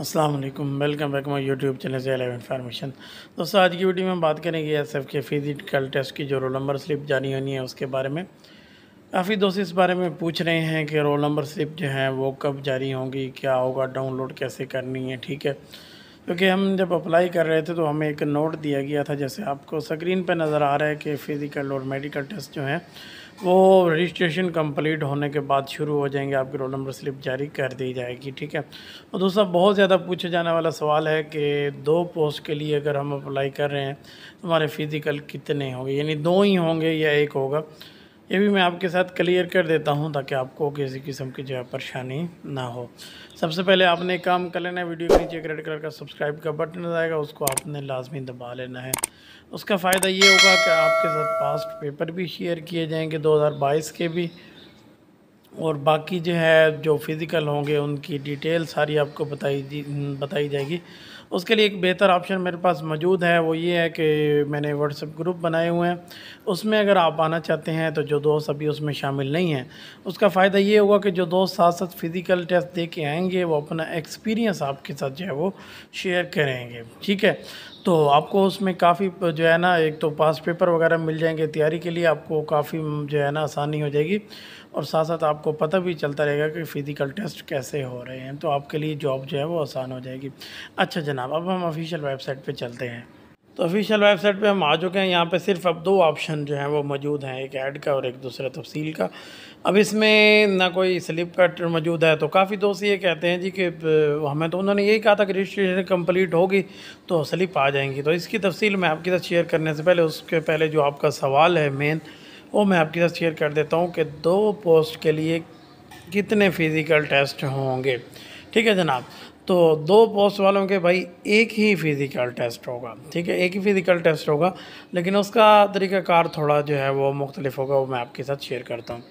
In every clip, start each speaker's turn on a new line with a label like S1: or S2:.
S1: Aslam welcome back my YouTube channel से alive information दोस्तों आज की वीडियो में बात करेंगे एस एफ के फिजिकल टेस्ट की जो रोल नंबर स्लिप जानी होनी है उसके बारे में काफ़ी दोस्त इस बारे में पूछ रहे हैं कि रोल नंबर स्लिप जो है वो कब जारी होंगी क्या होगा डाउनलोड कैसे करनी है ठीक है क्योंकि हम जब अप्लाई कर रहे थे तो हमें एक नोट दिया गया था जैसे आपको स्क्रीन पर नज़र आ रहा है कि फ़िज़िकल और मेडिकल टेस्ट जो हैं वो रजिस्ट्रेशन कंप्लीट होने के बाद शुरू हो जाएंगे आपकी रोल नंबर स्लिप जारी कर दी जाएगी ठीक है और दूसरा बहुत ज़्यादा पूछे जाने वाला सवाल है कि दो पोस्ट के लिए अगर हम अप्लाई कर रहे हैं तो हमारे फ़िज़िकल कितने होंगे यानी दो ही होंगे या एक होगा ये भी मैं आपके साथ क्लियर कर देता हूँ ताकि आपको किसी किस्म की जो है परेशानी ना हो सबसे पहले आपने एक काम कर लेना है वीडियो के नीचे रेड कलर का सब्सक्राइब का बटन आएगा उसको आपने लाजमी दबा लेना है उसका फ़ायदा ये होगा कि आपके साथ पास्ट पेपर भी शेयर किए जाएंगे 2022 के भी और बाकी जो है जो फ़िज़िकल होंगे उनकी डिटेल सारी आपको बताई बताई जाएगी उसके लिए एक बेहतर ऑप्शन मेरे पास मौजूद है वो ये है कि मैंने व्हाट्सएप ग्रुप बनाए हुए हैं उसमें अगर आप आना चाहते हैं तो जो दोस्त अभी उसमें शामिल नहीं हैं उसका फ़ायदा ये होगा कि जो दोस्त साथ साथ फ़िज़िकल टेस्ट दे के आएँगे वो अपना एक्सपीरियंस आपके साथ जो है वो शेयर करेंगे ठीक है तो आपको उसमें काफ़ी जो है ना एक तो पास पेपर वगैरह मिल जाएंगे तैयारी के लिए आपको काफ़ी जो है ना आसानी हो जाएगी और साथ साथ आपको पता भी चलता रहेगा कि फ़िज़िकल टेस्ट कैसे हो रहे हैं तो आपके लिए जॉब जो है वो आसान हो जाएगी अच्छा जनाब जनाब अब हम ऑफिशियल वेबसाइट पे चलते हैं तो ऑफिशियल वेबसाइट पे हम आ चुके हैं यहाँ पे सिर्फ अब दो ऑप्शन जो हैं वो मौजूद हैं एक ऐड का और एक दूसरा तफसील का अब इसमें ना कोई स्लिप कट मौजूद है तो काफ़ी दोस्त ये कहते हैं जी कि हमें तो उन्होंने यही कहा था कि रजिस्ट्रेशन कम्प्लीट होगी तो स्लिप आ जाएंगी तो इसकी तफसील मैं आपके साथ शेयर करने से पहले उसके पहले जो आपका सवाल है मेन वो मैं आपके साथ शेयर कर देता हूँ कि दो पोस्ट के लिए कितने फिज़िकल टेस्ट होंगे ठीक है जनाब तो दो पोस्ट वालों के भाई एक ही फिज़िकल टेस्ट होगा ठीक है एक ही फिज़िकल टेस्ट होगा लेकिन उसका तरीक़ाकार थोड़ा जो है वो मुख्तलिफ होगा वो मैं आपके साथ शेयर करता हूँ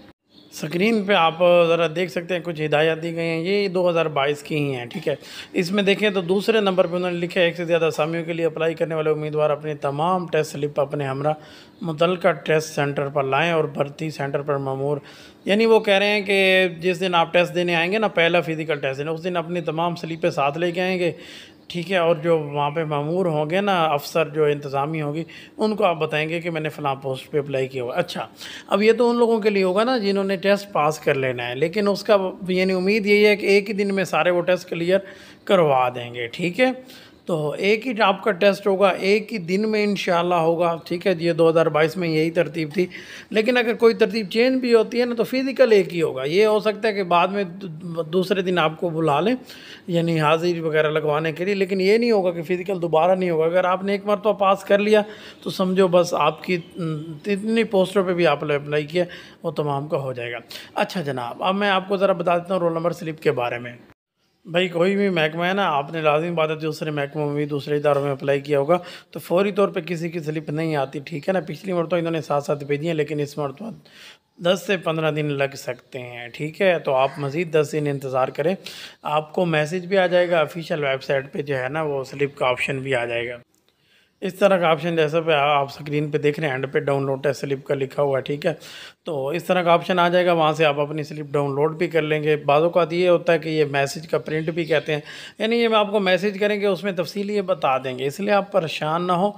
S1: स्क्रीन पे आप ज़रा देख सकते हैं कुछ हिदायत दी गई हैं ये 2022 की ही हैं ठीक है इसमें देखें तो दूसरे नंबर पे उन्होंने लिखा है एक से ज़्यादा सामियों के लिए अप्लाई करने वाले उम्मीदवार अपने तमाम टेस्ट स्लिप अपने हमरा मुतल टेस्ट सेंटर पर लाएँ और भर्ती सेंटर पर ममूर यानी वो कह रहे हैं कि जिस दिन आप टेस्ट देने आएंगे ना पहला फिज़िकल टेस्ट देने उस दिन अपनी तमाम स्लिपें साथ लेके आएंगे ठीक है और जो वहाँ पे मामूर होंगे ना अफसर जो इंतज़ामी होगी उनको आप बताएंगे कि मैंने फ़लाँ पोस्ट पे अप्लाई किया हुआ अच्छा अब ये तो उन लोगों के लिए होगा ना जिन्होंने टेस्ट पास कर लेना है लेकिन उसका यानी उम्मीद यही है कि एक ही दिन में सारे वो टेस्ट क्लियर करवा देंगे ठीक है तो एक ही आपका टेस्ट होगा एक ही दिन में इनशाला होगा ठीक है ये 2022 में यही तरतीब थी लेकिन अगर कोई तरतीब चेंज भी होती है ना तो फिज़िकल एक ही होगा ये हो सकता है कि बाद में दूसरे दिन आपको बुला लें यानी हाजिर वगैरह लगवाने के लिए लेकिन ये नहीं होगा कि फ़िज़िकल दोबारा नहीं होगा अगर आपने एक बार तो पास कर लिया तो समझो बस आपकी इतनी पोस्टों पर भी आपने अप्लाई किया वो तमाम का हो जाएगा अच्छा जनाब अब मैं आपको ज़रा बता देता हूँ रोल नंबर स्लिप के बारे में भाई कोई भी महकमा है ना आपने लाजमी बात है दूसरे महकमों में भी दूसरे इदारों में अप्लाई किया होगा तो फौरी तौर पे किसी की स्लिप नहीं आती ठीक है ना पिछली मरतबा तो इन्होंने सात सात भेजी है हैं लेकिन इस मरतबा दस से पंद्रह दिन लग सकते हैं ठीक है तो आप मज़ीद दस दिन इंतज़ार करें आपको मैसेज भी आ जाएगा ऑफिशियल वेबसाइट पर जो है ना वो स्लिप का ऑप्शन भी आ जाएगा इस तरह का ऑप्शन जैसे पे आप स्क्रीन पे देख रहे हैं एंड पे डाउनलोड टेस्ट स्लिप का लिखा हुआ है ठीक है तो इस तरह का ऑप्शन आ जाएगा वहाँ से आप अपनी स्लिप डाउनलोड भी कर लेंगे बाज़ों का ये होता है कि ये मैसेज का प्रिंट भी कहते हैं यानी ये आपको मैसेज करेंगे उसमें तफसील ये बता देंगे इसलिए आप परेशान ना हो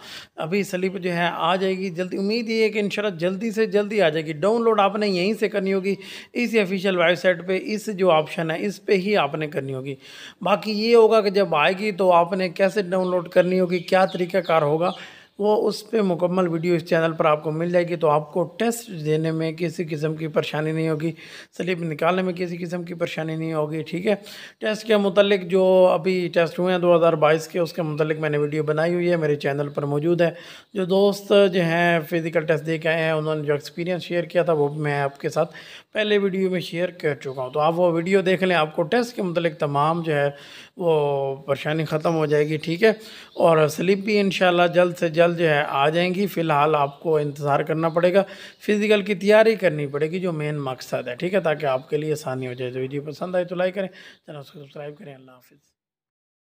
S1: अभी स्लिप जो है आ जाएगी जल्दी उम्मीद ये है कि इन जल्दी से जल्दी आ जाएगी डाउनलोड आपने यहीं से करनी होगी इस ऑफिशियल वेबसाइट पर इस जो ऑप्शन है इस पर ही आपने करनी होगी बाकी ये होगा कि जब आएगी तो आपने कैसे डाउनलोड करनी होगी क्या तरीक़ाकार होगा होगा वो उस पर मुकम्मल वीडियो इस चैनल पर आपको मिल जाएगी तो आपको टेस्ट देने में किसी किस्म की परेशानी नहीं होगी स्लिप निकालने में किसी किस्म की परेशानी नहीं होगी ठीक है टेस्ट के मतलब जो अभी टेस्ट हुए हैं दो हज़ार बाईस के उसके मतलब मैंने वीडियो बनाई हुई है मेरे चैनल पर मौजूद है जो दोस्त जो हैं फिज़िकल टेस्ट दे के आए हैं उन्होंने जो एक्सपीरियंस शेयर किया था वो मैं आपके साथ पहले वीडियो में शेयर कर चुका हूँ तो आप वो वीडियो देख लें आपको टेस्ट के मतलब तमाम जो है वो परेशानी ख़त्म हो जाएगी ठीक है और स्लिप भी इन जल्द से जल्द रिज़ल्ट जो है आ जाएंगी फ़िलहाल आपको इंतज़ार करना पड़ेगा फिज़िकल की तैयारी करनी पड़ेगी जो मेन मकसद है ठीक है ताकि आपके लिए आसानी हो जाए जो वीडियो पसंद आए तो लाइक करें चैनल सब्सक्राइब करें अल्लाह हाफिज़